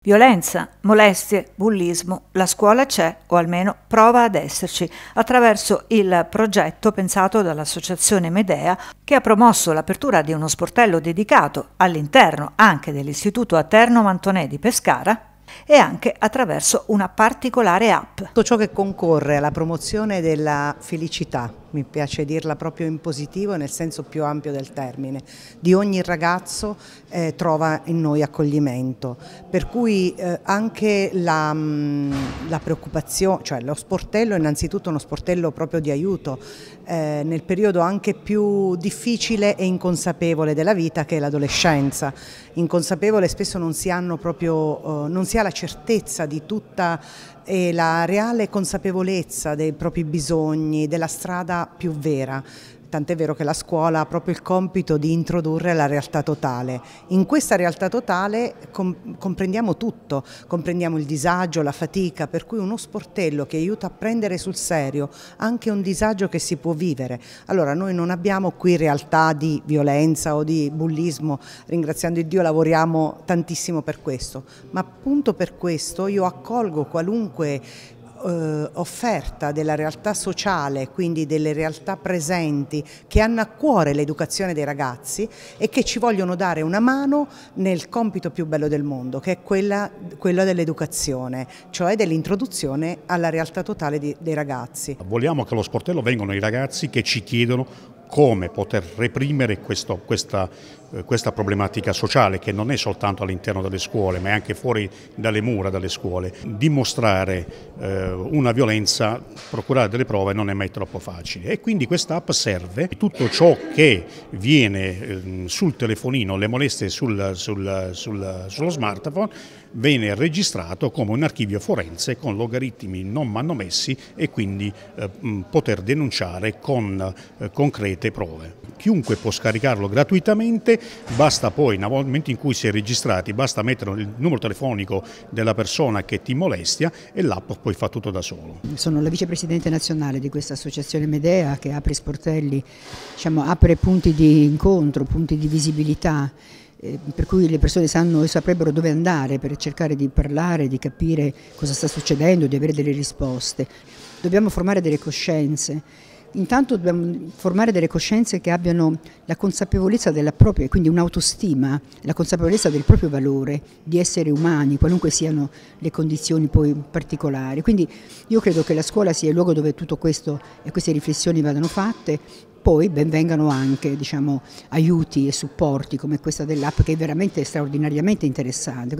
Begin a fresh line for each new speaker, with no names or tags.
Violenza, molestie, bullismo, la scuola c'è o almeno prova ad esserci attraverso il progetto pensato dall'associazione Medea che ha promosso l'apertura di uno sportello dedicato all'interno anche dell'istituto Aterno Mantonè di Pescara e anche attraverso una particolare app. Tutto ciò che concorre alla promozione della felicità mi piace dirla proprio in positivo nel senso più ampio del termine, di ogni ragazzo eh, trova in noi accoglimento, per cui eh, anche la, mh, mm, la, preoccupazione, cioè lo sportello è innanzitutto uno sportello proprio di aiuto eh, nel periodo anche più difficile e inconsapevole della vita che è l'adolescenza, inconsapevole spesso non si, proprio, eh, non si ha la certezza di tutta e eh, la reale consapevolezza dei propri bisogni, della strada più vera tant'è vero che la scuola ha proprio il compito di introdurre la realtà totale. In questa realtà totale comprendiamo tutto, comprendiamo il disagio, la fatica, per cui uno sportello che aiuta a prendere sul serio anche un disagio che si può vivere. Allora noi non abbiamo qui realtà di violenza o di bullismo, ringraziando il Dio lavoriamo tantissimo per questo, ma appunto per questo io accolgo qualunque eh, offerta della realtà sociale, quindi delle realtà presenti che hanno a cuore l'educazione dei ragazzi e che ci vogliono dare una mano nel compito più bello del mondo, che è quella, quella dell'educazione, cioè dell'introduzione alla realtà totale di, dei ragazzi.
Vogliamo che allo sportello vengano i ragazzi che ci chiedono come poter reprimere questo, questa, eh, questa, problematica sociale che non è soltanto all'interno delle scuole ma è anche fuori dalle mura delle scuole. Dimostrare eh, una violenza, procurare delle prove non è mai troppo facile e quindi questa app serve. Tutto ciò che viene eh, sul telefonino, le molestie sul, sul, sul, sullo smartphone viene registrato come un archivio forense con logaritmi non manomessi e quindi eh, poter denunciare con eh, concrete prove. Chiunque può scaricarlo gratuitamente, basta poi, nel momento in cui si è registrati, basta mettere il numero telefonico della persona che ti molestia e l'app poi fa tutto da solo.
Sono la vicepresidente nazionale di questa associazione Medea che apre sportelli, diciamo, apre punti di incontro, punti di visibilità eh, per cui le persone sanno e saprebbero dove andare per cercare di parlare, di capire cosa sta succedendo, di avere delle risposte. Dobbiamo formare delle coscienze Intanto dobbiamo formare delle coscienze che abbiano la consapevolezza della propria, quindi un'autostima, la consapevolezza del proprio valore, di essere umani, qualunque siano le condizioni poi particolari. Quindi io credo che la scuola sia il luogo dove tutto questo e queste riflessioni vadano fatte, poi benvengano anche diciamo, aiuti e supporti come questa dell'app che è veramente straordinariamente interessante.